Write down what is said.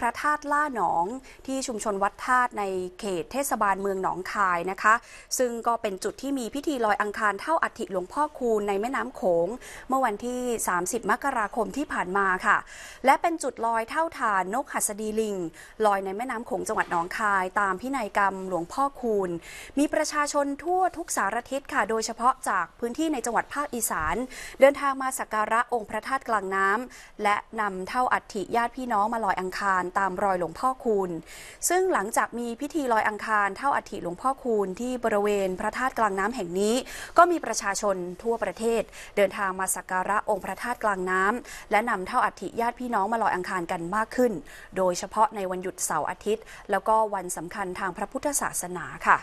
พระธาตุล่าหนองที่ชุมชนวัดธาตุในเขตเทศบาลเมืองหนองคายนะคะ ซึ่งก็เป็นจุดที่มีพิธีลอยอังคารเท่าอัฐิหลวงพ่อคูณในแม่น้ำโขง เมื่อวันที่ 30 มกราคมที่ผ่านมาค่ะ และเป็นจุดลอยเท่าฐานนกหัสดีลิงลอยในแม่น้ำโขงจังหวัดหนองคาย ตามพินัยกรรมหลวงพ่อคูณมีประชาชนทั่วทุกสารทิศค่ะ โดยเฉพาะจากพื้นที่ในจังหวัดภาคอีสาน เดินทางมาสักการะองค์พระธาตุกลางน้ำและนำเท่าอัฐิญาติพี่น้องมาลอยอังคารารตามรอยหลวงพ่อคูณซึ่งหลังจากมีพิธีลอยอังคารเท่าอัฐิหลวงพ่อคูณที่บริเวณพระธาตุกลางน้ำแห่งนี้ ก็มีประชาชนทั่วประเทศ เดินทางมาสักการะองค์พระธาตุกลางน้ำ และนำเท่าอัฐิญาติพี่น้องมาลอยอังคารกันมากขึ้น โดยเฉพาะในวันหยุดเสาร์อาทิตย์ แล้วก็วันสำคัญทางพระพุทธศาสนาค่ะ